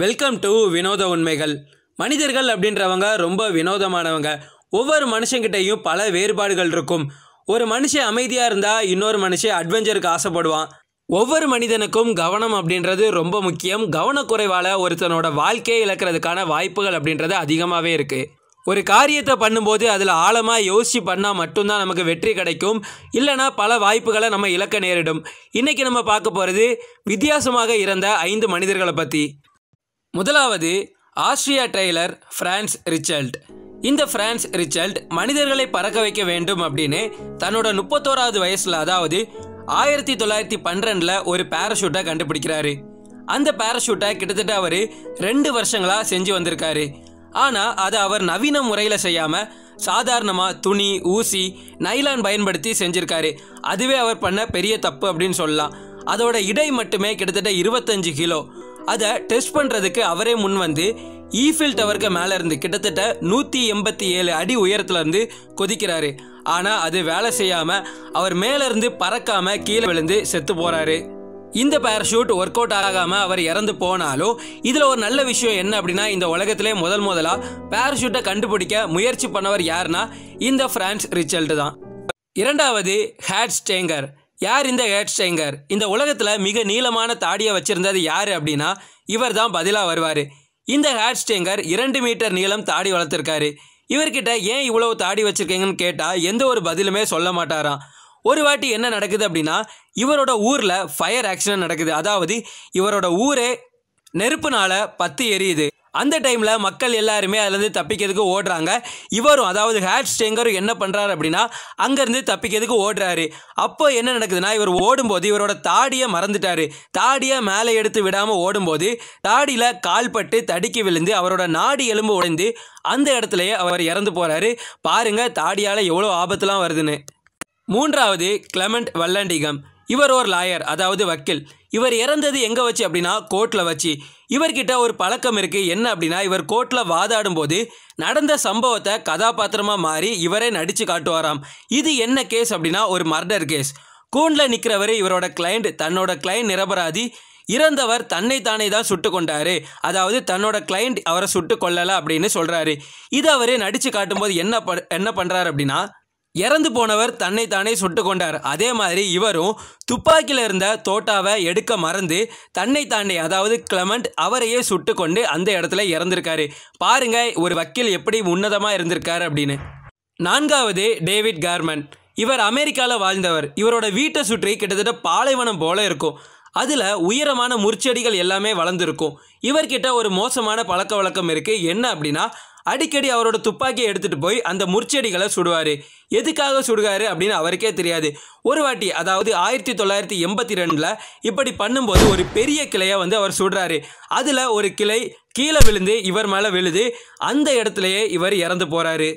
welcome to வினோத உண்மைகள் மனிதர்கள் அப்படின்றவங்க ரொம்ப வினோதமானவங்க ஒவ்வொரு மனுஷங்கிட்டையும் பல வேறுபாடுகள் இருக்கும் ஒரு மனுஷன் அமைதியாக இருந்தால் இன்னொரு மனுஷன் அட்வென்ச்சருக்கு ஆசைப்படுவான் ஒவ்வொரு மனிதனுக்கும் கவனம் அப்படின்றது ரொம்ப முக்கியம் கவனக்குறைவால் ஒருத்தனோட வாழ்க்கையை இழக்கிறதுக்கான வாய்ப்புகள் அப்படின்றது அதிகமாகவே இருக்குது ஒரு காரியத்தை பண்ணும்போது அதில் ஆழமாக யோசித்து பண்ணால் மட்டும்தான் நமக்கு வெற்றி கிடைக்கும் இல்லைனா பல வாய்ப்புகளை நம்ம இழக்க நேரிடும் இன்றைக்கி நம்ம பார்க்க போகிறது வித்தியாசமாக இறந்த ஐந்து மனிதர்களை பற்றி முதலாவது ஆஸ்ட்ரியா டெய்லர் பிரான்ஸ் ரிச்சல்ட் இந்த பிரான்ஸ் ரிச்சல்ட் மனிதர்களை பறக்க வைக்க வேண்டும் அப்படின்னு தன்னோட முப்பத்தோராவது வயசில் அதாவது ஆயிரத்தி தொள்ளாயிரத்தி பன்னிரெண்டில் ஒரு பேரஷூட்டை கண்டுபிடிக்கிறாரு அந்த பேரஷூட்டை கிட்டத்தட்ட அவர் ரெண்டு வருஷங்களாக செஞ்சு வந்திருக்காரு ஆனால் அதை அவர் நவீன முறையில் செய்யாமல் சாதாரணமாக துணி ஊசி நைலான் பயன்படுத்தி செஞ்சுருக்காரு அதுவே அவர் பண்ண பெரிய தப்பு அப்படின்னு சொல்லலாம் அதோட இடை மட்டுமே கிட்டத்தட்ட இருபத்தஞ்சு கிலோ அதை டெஸ்ட் பண்ணுறதுக்கு அவரே முன் வந்து ஈஃபில் டவருக்கு மேலே இருந்து கிட்டத்தட்ட நூற்றி எண்பத்தி ஏழு அடி உயரத்துலேருந்து கொதிக்கிறாரு ஆனால் அது வேலை செய்யாமல் அவர் மேலேருந்து பறக்காமல் கீழே விழுந்து செத்து போகிறாரு இந்த பேரஷூட் ஒர்க் அவுட் ஆகாமல் அவர் இறந்து போனாலும் இதில் ஒரு நல்ல விஷயம் என்ன அப்படின்னா இந்த உலகத்திலே முதல் முதலாக பேரஷூட்டை கண்டுபிடிக்க முயற்சி பண்ணவர் யாருன்னா இந்த ஃப்ரான்ஸ் ரிச்சல்ட் தான் இரண்டாவது ஹேட் ஸ்டேங்கர் யார் இந்த ஹேட்ஸ்டைங்கர் இந்த உலகத்தில் மிக நீளமான தாடியை வச்சுருந்தது யார் அப்படின்னா இவர் தான் பதிலாக வருவார் இந்த ஹேட்ஸ்டைங்கர் இரண்டு மீட்டர் நீளம் தாடி வளர்த்துருக்காரு இவர்கிட்ட ஏன் இவ்வளோ தாடி வச்சுருக்கீங்கன்னு கேட்டால் எந்த ஒரு பதிலுமே சொல்ல மாட்டாராம் ஒரு வாட்டி என்ன நடக்குது அப்படின்னா இவரோட ஊரில் ஃபயர் ஆக்சிடென்ட் நடக்குது அதாவது இவரோட ஊரே நெருப்புனால் பத்து எரியுது அந்த டைமில் மக்கள் எல்லாருமே அதுலேருந்து தப்பிக்கிறதுக்கு ஓடுறாங்க இவரும் அதாவது ஹேட் ஸ்டேங்கரும் என்ன பண்ணுறாரு அப்படின்னா அங்கேருந்து தப்பிக்கிறதுக்கு ஓடுறாரு அப்போ என்ன நடக்குதுன்னா இவர் ஓடும்போது இவரோட தாடியை மறந்துட்டார் தாடியை மேலே எடுத்து விடாமல் ஓடும்போது தாடியில் கால்பட்டு தடுக்கி விழுந்து அவரோட நாடி எலும்பு உடைந்து அந்த இடத்துலையே அவர் இறந்து போகிறாரு பாருங்கள் தாடியால் எவ்வளோ ஆபத்துலாம் வருதுன்னு மூன்றாவது கிளமெண்ட் வல்லாண்டிகம் இவர் ஒரு லாயர் அதாவது வக்கீல் இவர் இறந்தது எங்கே வச்சு அப்படின்னா கோர்ட்டில் வச்சு இவர்கிட்ட ஒரு பழக்கம் இருக்குது என்ன அப்படின்னா இவர் கோர்ட்டில் வாதாடும் போது நடந்த சம்பவத்தை கதாபாத்திரமாக மாறி இவரே நடித்து காட்டுவாராம் இது என்ன கேஸ் அப்படின்னா ஒரு மர்டர் கேஸ் கூண்டில் நிற்கிறவர் இவரோட கிளைண்ட் தன்னோட கிளைண்ட் நிரபராதி இறந்தவர் தன்னை தானே தான் சுட்டு கொண்டாரு அதாவது தன்னோட கிளைண்ட் அவரை சுட்டு கொள்ளலை அப்படின்னு சொல்கிறாரு இது அவரே நடித்து காட்டும்போது என்ன ப என்ன பண்ணுறாரு அப்படின்னா இறந்து போனவர் தன்னை தானே சுட்டு கொண்டார் அதே மாதிரி இவரும் துப்பாக்கியில் இருந்த தோட்டாவை எடுக்க மறந்து தன்னை தாண்டி அதாவது கிளமண்ட் அவரையே சுட்டு கொண்டு அந்த இடத்துல இறந்திருக்காரு பாருங்க ஒரு வக்கீல் எப்படி உன்னதமாக இருந்திருக்காரு அப்படின்னு நான்காவது டேவிட் கார்மன் இவர் அமெரிக்காவில் வாழ்ந்தவர் இவரோட வீட்டை சுற்றி கிட்டத்தட்ட பாலைவனம் போல இருக்கும் அதில் உயரமான முற்செடிகள் எல்லாமே வளர்ந்துருக்கும் இவர்கிட்ட ஒரு மோசமான பழக்க வழக்கம் இருக்குது என்ன அப்படின்னா அடிக்கடி அவரோட துப்பாக்கியை எடுத்துகிட்டு போய் அந்த முற்செடிகளை சுடுவார் எதுக்காக சுடுகாரு அப்படின்னு அவருக்கே தெரியாது ஒரு வாட்டி அதாவது ஆயிரத்தி தொள்ளாயிரத்தி எண்பத்தி ரெண்டில் இப்படி பண்ணும்போது ஒரு பெரிய கிளையை வந்து அவர் சுடுறாரு அதில் ஒரு கிளை கீழே விழுந்து இவர் மேலே விழுது அந்த இடத்துலையே இவர் இறந்து போகிறாரு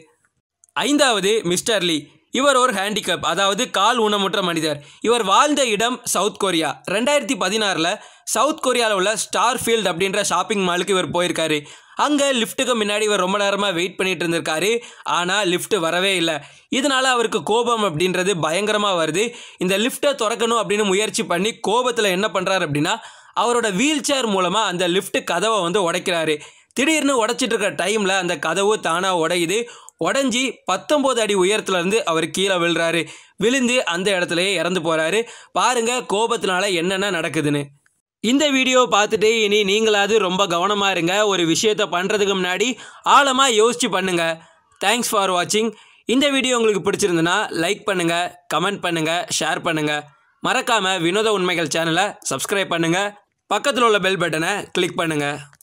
ஐந்தாவது மிஸ்டர் லீ இவர் ஒரு ஹேண்டிகேப் அதாவது கால் ஊனமுற்ற மனிதர் இவர் வாழ்ந்த இடம் சவுத் கொரியா ரெண்டாயிரத்தி பதினாறில் சவுத் கொரியாவில் உள்ள ஸ்டார்ஃபீல்ட் அப்படின்ற ஷாப்பிங் மாலுக்கு இவர் போயிருக்காரு அங்கே லிஃப்ட்டுக்கு முன்னாடி இவர் ரொம்ப நேரமாக வெயிட் பண்ணிட்டு இருந்திருக்காரு ஆனால் லிஃப்ட் வரவே இல்லை இதனால் அவருக்கு கோபம் அப்படின்றது பயங்கரமாக வருது இந்த லிஃப்ட்டை திறக்கணும் அப்படின்னு முயற்சி பண்ணி கோபத்தில் என்ன பண்ணுறாரு அப்படின்னா அவரோட வீல் சேர் மூலமாக அந்த லிஃப்ட்டு கதவை வந்து உடைக்கிறாரு திடீர்னு உடச்சிட்டு இருக்கிற டைமில் அந்த கதவு தானாக உடையுது உடஞ்சி பத்தொம்போது அடி உயரத்துலேருந்து அவர் கீழே விழுறாரு விழுந்து அந்த இடத்துலயே இறந்து போகிறாரு பாருங்கள் கோபத்தினால என்னென்ன நடக்குதுன்னு இந்த வீடியோ பார்த்துட்டு இனி நீங்களாவது ரொம்ப கவனமாக இருங்க ஒரு விஷயத்தை பண்ணுறதுக்கு முன்னாடி ஆழமாக யோசித்து பண்ணுங்கள் தேங்க்ஸ் ஃபார் வாட்சிங் இந்த வீடியோ உங்களுக்கு பிடிச்சிருந்துன்னா லைக் பண்ணுங்கள் கமெண்ட் பண்ணுங்கள் ஷேர் பண்ணுங்கள் மறக்காமல் வினோத உண்மைகள் சேனலை சப்ஸ்கிரைப் பண்ணுங்கள் பக்கத்தில் உள்ள பெல் பட்டனை கிளிக் பண்ணுங்கள்